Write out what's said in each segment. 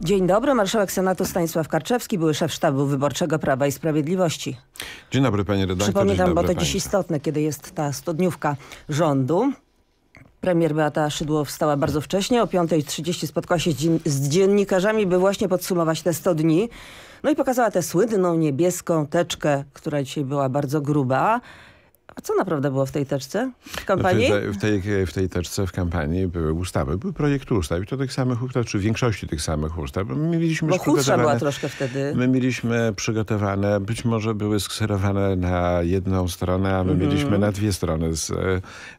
Dzień dobry, marszałek Senatu Stanisław Karczewski, były szef sztabu wyborczego Prawa i Sprawiedliwości. Dzień dobry panie redaktorze. Przypominam, bo to dziś istotne, kiedy jest ta studniówka rządu. Premier Beata Szydło wstała bardzo wcześnie, o 5.30 spotkała się z dziennikarzami, by właśnie podsumować te 100 dni. No i pokazała tę słynną niebieską teczkę, która dzisiaj była bardzo gruba. A co naprawdę było w tej teczce? W kampanii? No, w, tej, w tej teczce w kampanii były ustawy, były projekty ustaw i to tych samych ustaw, czy w większości tych samych ustaw. My mieliśmy Bo chudsza była troszkę wtedy. My mieliśmy przygotowane, być może były skserowane na jedną stronę, a my mm. mieliśmy na dwie strony. Z, e,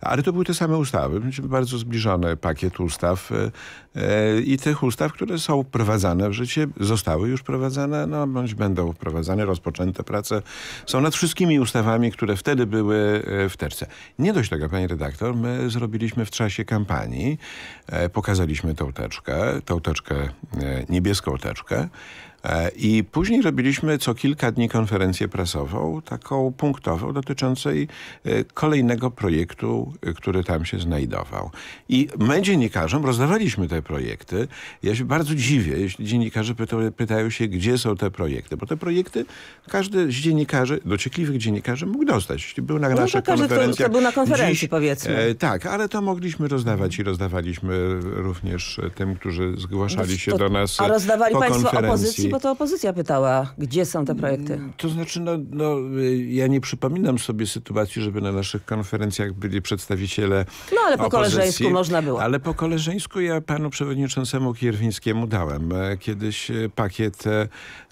ale to były te same ustawy. Mieliśmy bardzo zbliżony pakiet ustaw e, e, i tych ustaw, które są wprowadzane w życie, zostały już wprowadzane, no bądź będą wprowadzane, rozpoczęte prace. Są nad wszystkimi ustawami, które wtedy były E, w terce. Nie dość tego, pani redaktor, my zrobiliśmy w czasie kampanii, e, pokazaliśmy tą teczkę, tą teczkę, e, niebieską teczkę, E, I później robiliśmy co kilka dni konferencję prasową, taką punktową, dotyczącej e, kolejnego projektu, e, który tam się znajdował. I my dziennikarzom rozdawaliśmy te projekty. Ja się bardzo dziwię, jeśli dziennikarze pyta, pytają się, gdzie są te projekty, bo te projekty każdy z dziennikarzy, dociekliwych dziennikarzy mógł dostać. Jeśli był na no, naszych konferencjach. To był na konferencji, dziś, powiedzmy. E, tak, ale to mogliśmy rozdawać i rozdawaliśmy również tym, którzy zgłaszali no się to, do nas A rozdawali po państwo konferencji. opozycji? bo to opozycja pytała, gdzie są te projekty. Mm, to znaczy, no, no, y, ja nie przypominam sobie sytuacji, żeby na naszych konferencjach byli przedstawiciele No ale po opozycji, koleżeńsku można było. Ale po koleżeńsku ja panu przewodniczącemu Kierwińskiemu dałem e, kiedyś e, pakiet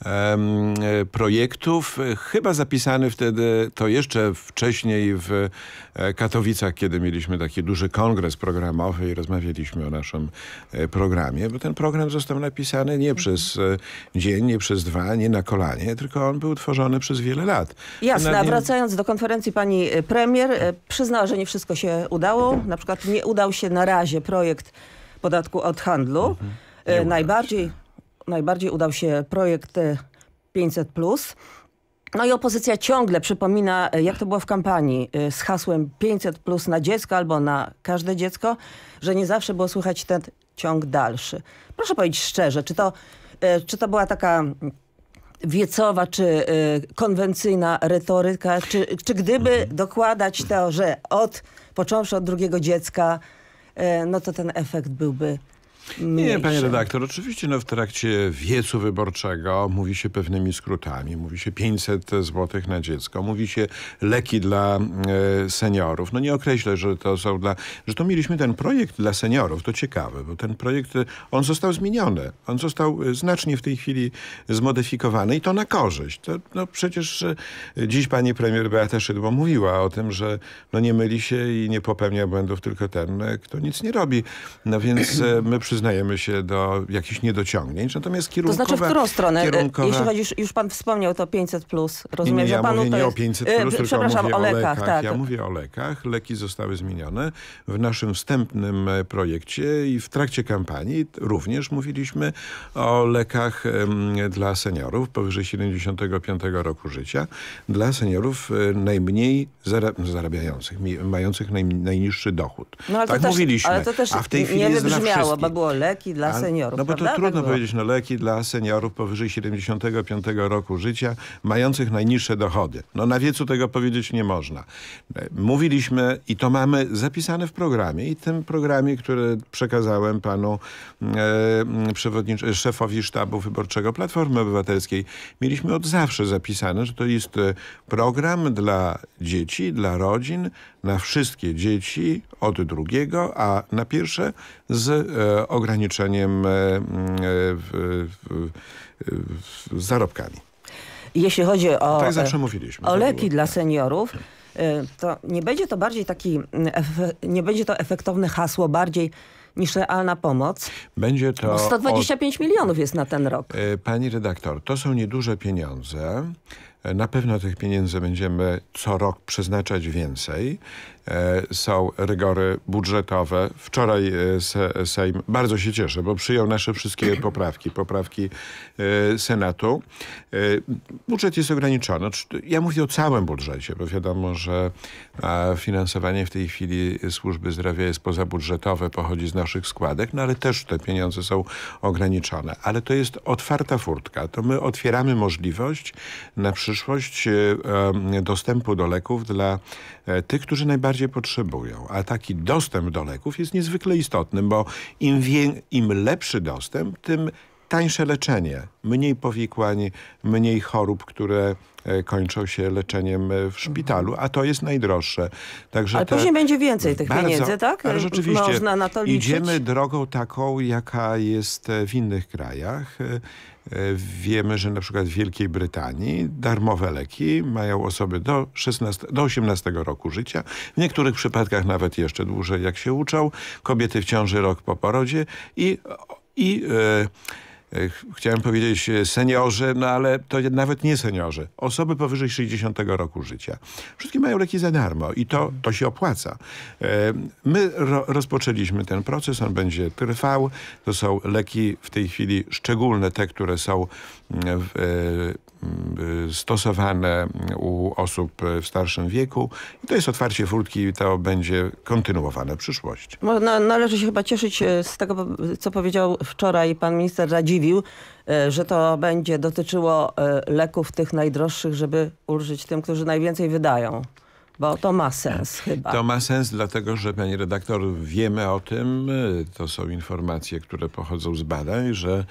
um, projektów, chyba zapisany wtedy, to jeszcze wcześniej w Katowicach, kiedy mieliśmy taki duży kongres programowy i rozmawialiśmy o naszym programie, bo ten program został napisany nie przez dzień, nie przez dwa, nie na kolanie, tylko on był tworzony przez wiele lat. Jasne, nim... a wracając do konferencji pani e, premier, e, przyznała, że nie wszystko się udało. Na przykład nie udał się na razie projekt podatku od handlu. Mhm. E, najbardziej, najbardziej udał się projekt 500+. Plus. No i opozycja ciągle przypomina, jak to było w kampanii z hasłem 500 plus na dziecko albo na każde dziecko, że nie zawsze było słychać ten ciąg dalszy. Proszę powiedzieć szczerze, czy to E, czy to była taka wiecowa czy y, konwencyjna retoryka, czy, czy gdyby mhm. dokładać to, że od, począwszy od drugiego dziecka, y, no to ten efekt byłby Mniejsze. Nie, panie redaktor, oczywiście no, w trakcie wiecu wyborczego mówi się pewnymi skrótami. Mówi się 500 zł na dziecko, mówi się leki dla e, seniorów. No nie określę, że to są dla... Że to mieliśmy ten projekt dla seniorów, to ciekawe, bo ten projekt, e, on został zmieniony. On został e, znacznie w tej chwili zmodyfikowany i to na korzyść. To, no przecież e, dziś pani premier Beata Szydło mówiła o tym, że no nie myli się i nie popełnia błędów tylko ten, kto nic nie robi. No więc my przy przyznajemy się do jakichś niedociągnięć, natomiast kierunkowe... To znaczy w którą stronę? E, kierunkowe... Jeśli chodzi, już już pan wspomniał to 500+, plus, rozumiem, nie, nie, ja że panu mówię nie jest... E, o 500+, plus, yy, mówię o lekach. lekach. Tak. Ja mówię o lekach. Leki zostały zmienione w naszym wstępnym e, projekcie i w trakcie kampanii również mówiliśmy o lekach dla seniorów powyżej 75 roku życia, dla seniorów najmniej zarabiających, mających najniższy dochód. No, tak też, mówiliśmy, a w tej chwili nie wybrzmiało, bo było było leki dla A, No bo prawda? to trudno tak powiedzieć, no leki dla seniorów powyżej 75 roku życia, mających najniższe dochody. No na wiecu tego powiedzieć nie można. E, mówiliśmy i to mamy zapisane w programie i tym programie, który przekazałem panu e, szefowi sztabu wyborczego Platformy Obywatelskiej, mieliśmy od zawsze zapisane, że to jest e, program dla dzieci, dla rodzin, na wszystkie dzieci od drugiego, a na pierwsze z e, ograniczeniem e, mm, e, zarobkami. Jeśli chodzi o, tak e, zawsze mówiliśmy, o leki dla tak. seniorów, to nie będzie to bardziej taki, nie będzie to efektowne hasło, bardziej niż realna pomoc. Będzie to... Bo 125 od... milionów jest na ten rok. Pani redaktor, to są nieduże pieniądze. Na pewno tych pieniędzy będziemy co rok przeznaczać więcej. E, są rygory budżetowe. Wczoraj e, Sejm, bardzo się cieszę, bo przyjął nasze wszystkie poprawki, poprawki e, Senatu. Budżet jest ograniczony. Ja mówię o całym budżecie, bo wiadomo, że finansowanie w tej chwili służby zdrowia jest pozabudżetowe, pochodzi z naszych składek, no ale też te pieniądze są ograniczone. Ale to jest otwarta furtka. To my otwieramy możliwość na przyszłość przyszłość e, e, dostępu do leków dla e, tych, którzy najbardziej potrzebują. A taki dostęp do leków jest niezwykle istotny, bo im, im lepszy dostęp, tym tańsze leczenie, mniej powikłań, mniej chorób, które kończą się leczeniem w szpitalu, a to jest najdroższe. Także Ale później będzie więcej tych bardzo, pieniędzy, tak? Rzeczywiście. Można na to liczyć. Idziemy drogą taką, jaka jest w innych krajach. E, wiemy, że na przykład w Wielkiej Brytanii darmowe leki mają osoby do, 16, do 18 roku życia, w niektórych przypadkach nawet jeszcze dłużej, jak się uczą, kobiety w ciąży rok po porodzie i, i yy, E, chciałem powiedzieć e, seniorzy, no ale to nawet nie seniorzy, osoby powyżej 60 roku życia. Wszystkie mają leki za darmo i to, to się opłaca. E, my ro rozpoczęliśmy ten proces, on będzie trwał. To są leki w tej chwili szczególne, te, które są mm, w, mm, stosowane u osób w starszym wieku. I to jest otwarcie furtki i to będzie kontynuowane w przyszłości. No, należy się chyba cieszyć z tego, co powiedział wczoraj pan minister Radzi zdziwił, e, że to będzie dotyczyło e, leków tych najdroższych, żeby ulżyć tym, którzy najwięcej wydają bo to ma sens chyba. To ma sens, dlatego że pani redaktor, wiemy o tym, y, to są informacje, które pochodzą z badań, że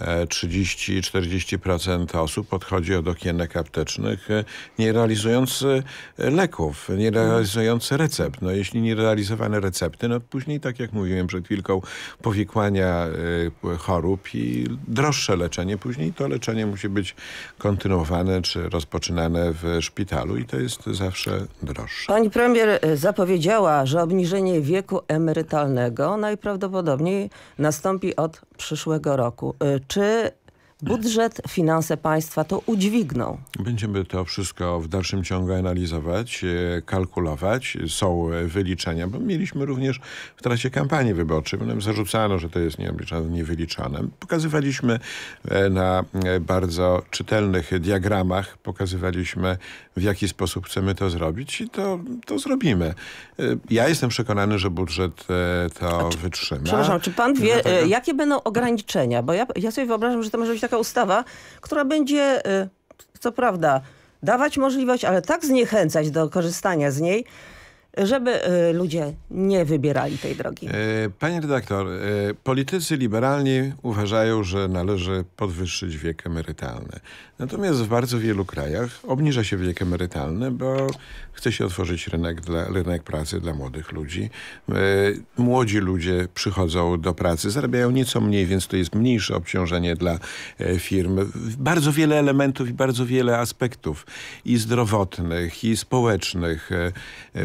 30-40% e, osób podchodzi do okienek aptecznych, y, nie realizując y, leków, nie realizując recept. No, jeśli nie realizowane recepty, no później, tak jak mówiłem przed chwilką, powikłania chorób i droższe leczenie. Później to leczenie musi być kontynuowane czy rozpoczynane w szpitalu i to jest zawsze Pani premier e, zapowiedziała, że obniżenie wieku emerytalnego najprawdopodobniej nastąpi od przyszłego roku. E, czy budżet, finanse państwa to udźwigną. Będziemy to wszystko w dalszym ciągu analizować, e, kalkulować. Są wyliczenia, bo mieliśmy również w trakcie kampanii wyborczej, bo nam zarzucano, że to jest niewyliczane. Pokazywaliśmy e, na e, bardzo czytelnych diagramach, pokazywaliśmy w jaki sposób chcemy to zrobić i to, to zrobimy. Ja jestem przekonany, że budżet to czy, wytrzyma. Przepraszam, czy pan wie, Dlatego... jakie będą ograniczenia? Bo ja, ja sobie wyobrażam, że to może być tak taka ustawa, która będzie, y, co prawda, dawać możliwość, ale tak zniechęcać do korzystania z niej, żeby e, ludzie nie wybierali tej drogi. E, panie redaktor, e, politycy liberalni uważają, że należy podwyższyć wiek emerytalny. Natomiast w bardzo wielu krajach obniża się wiek emerytalny, bo chce się otworzyć rynek, dla, rynek pracy dla młodych ludzi. Młodzi ludzie przychodzą do pracy, zarabiają nieco mniej, więc to jest mniejsze obciążenie dla firm. Bardzo wiele elementów i bardzo wiele aspektów i zdrowotnych, i społecznych,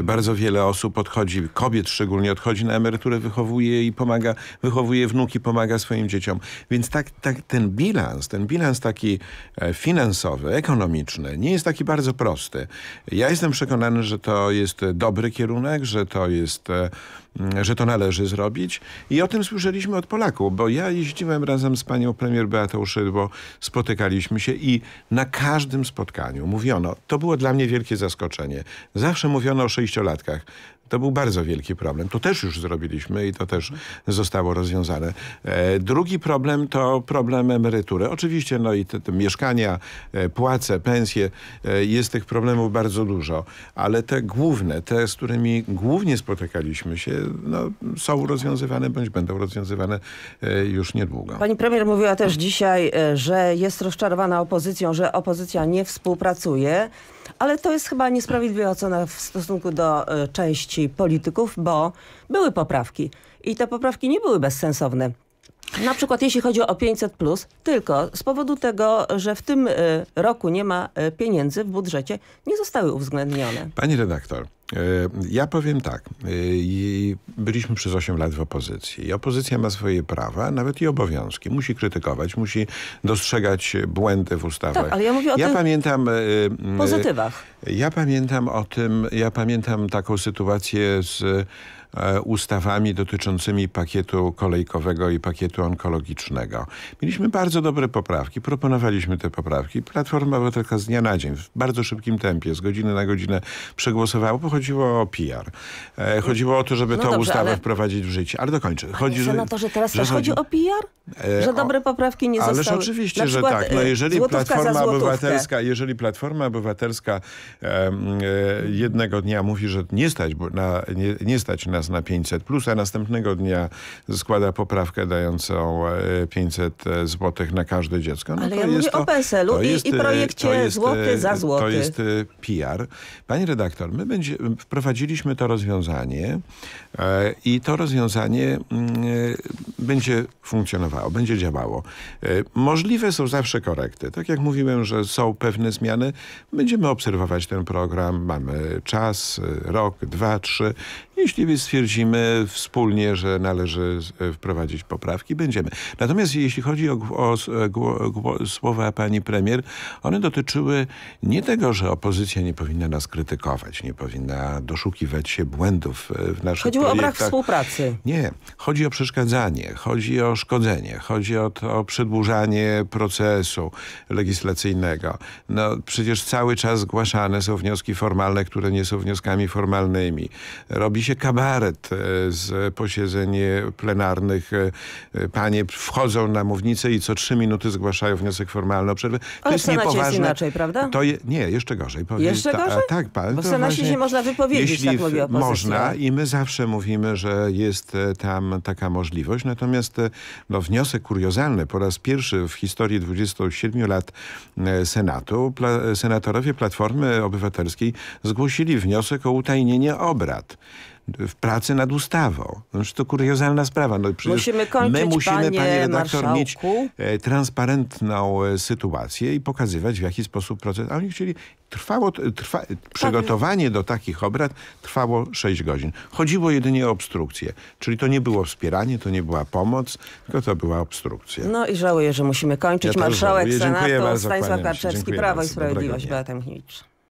bardzo wiele osób odchodzi, kobiet szczególnie, odchodzi na emeryturę, wychowuje i pomaga, wychowuje wnuki, pomaga swoim dzieciom. Więc tak, tak ten bilans, ten bilans taki e, finansowy, ekonomiczny, nie jest taki bardzo prosty. Ja jestem przekonany, że to jest dobry kierunek, że to jest e, Mm, że to należy zrobić. I o tym słyszeliśmy od Polaków, bo ja jeździłem razem z panią premier Beatą Szydło, spotykaliśmy się i na każdym spotkaniu mówiono, to było dla mnie wielkie zaskoczenie, zawsze mówiono o sześciolatkach, to był bardzo wielki problem. To też już zrobiliśmy i to też zostało rozwiązane. E, drugi problem to problem emerytury. Oczywiście no i te, te mieszkania, e, płace, pensje. E, jest tych problemów bardzo dużo, ale te główne, te z którymi głównie spotykaliśmy się, no, są rozwiązywane bądź będą rozwiązywane już niedługo. Pani premier mówiła też dzisiaj, że jest rozczarowana opozycją, że opozycja nie współpracuje. Ale to jest chyba niesprawiedliwa ocena w stosunku do e, części polityków, bo były poprawki i te poprawki nie były bezsensowne. Na przykład jeśli chodzi o 500, tylko z powodu tego, że w tym e, roku nie ma e, pieniędzy w budżecie, nie zostały uwzględnione. Pani redaktor, E, ja powiem tak. E, byliśmy przez 8 lat w opozycji. I opozycja ma swoje prawa, nawet i obowiązki. Musi krytykować, musi dostrzegać błędy w ustawach. Tak, ale ja mówię o ja pamiętam, e, pozytywach. Ja pamiętam o tym, ja pamiętam taką sytuację z E, ustawami dotyczącymi pakietu kolejkowego i pakietu onkologicznego. Mieliśmy bardzo dobre poprawki, proponowaliśmy te poprawki. Platforma Obywatelska z dnia na dzień, w bardzo szybkim tempie, z godziny na godzinę przegłosowała, bo chodziło o PR. E, chodziło o to, żeby no tą dobrze, ustawę ale... wprowadzić w życie. Ale dokończę. Chodzi, że, no to, że teraz że też chodzi o PR? E, że dobre poprawki nie zostały. Ależ oczywiście, na że tak. No jeżeli Platforma Obywatelska, jeżeli Platforma Obywatelska um, jednego dnia mówi, że nie stać na, nie, nie stać na na 500+, plus, a następnego dnia składa poprawkę dającą 500 e, e, zł na każde dziecko. No Ale ja mówię to, o PSL-u i, i, e, projekcie jest, złoty za złoty. To jest PR. Pani redaktor, my będzie, wprowadziliśmy to rozwiązanie e, i to rozwiązanie mm, e, będzie funkcjonowało, będzie działało. E, możliwe są zawsze korekty. Tak jak mówiłem, że są pewne zmiany. Będziemy obserwować ten program. Mamy czas, rok, dwa, trzy jeśli stwierdzimy wspólnie, że należy e, wprowadzić poprawki, będziemy. Natomiast jeśli chodzi o, o, e, o słowa pani premier, one dotyczyły nie tego, że opozycja nie powinna nas krytykować, nie powinna doszukiwać się błędów e, w naszych Chodziło projektach. o brak współpracy. Nie. Chodzi o przeszkadzanie, chodzi o szkodzenie, chodzi o, to, o przedłużanie procesu legislacyjnego. No, przecież cały czas zgłaszane są wnioski formalne, które nie są wnioskami formalnymi. Robi się kabaret e, z posiedzeń plenarnych. E, e, panie wchodzą na mównicę i co trzy minuty zgłaszają wniosek formalny o przerwę. Ale to Ale jest niepoważne. jest inaczej, prawda? To je, nie, jeszcze gorzej. Jeszcze ta, gorzej? tak, pan. Bo w Senacie się można wypowiedzieć, jeśli tak mówi opozycja. Można i my zawsze mówimy, że jest tam taka możliwość. Natomiast no, wniosek kuriozalny po raz pierwszy w historii 27 lat Senatu pla senatorowie Platformy Obywatelskiej zgłosili wniosek o utajnienie obrad w pracy nad ustawą. No, to kuriozalna sprawa. No, musimy kończyć, my musimy, panie, panie redaktor, marszałku. mieć e, transparentną e, sytuację i pokazywać, w jaki sposób proces... A oni chcieli... Trwało, trwa, tak. przygotowanie do takich obrad trwało 6 godzin. Chodziło jedynie o obstrukcję. Czyli to nie było wspieranie, to nie była pomoc, tylko to była obstrukcja. No i żałuję, że musimy kończyć. Ja Marszałek żałuję. Senatu Stanisław Karczewski, Prawo i Sprawiedliwość, Beata Michniewicz.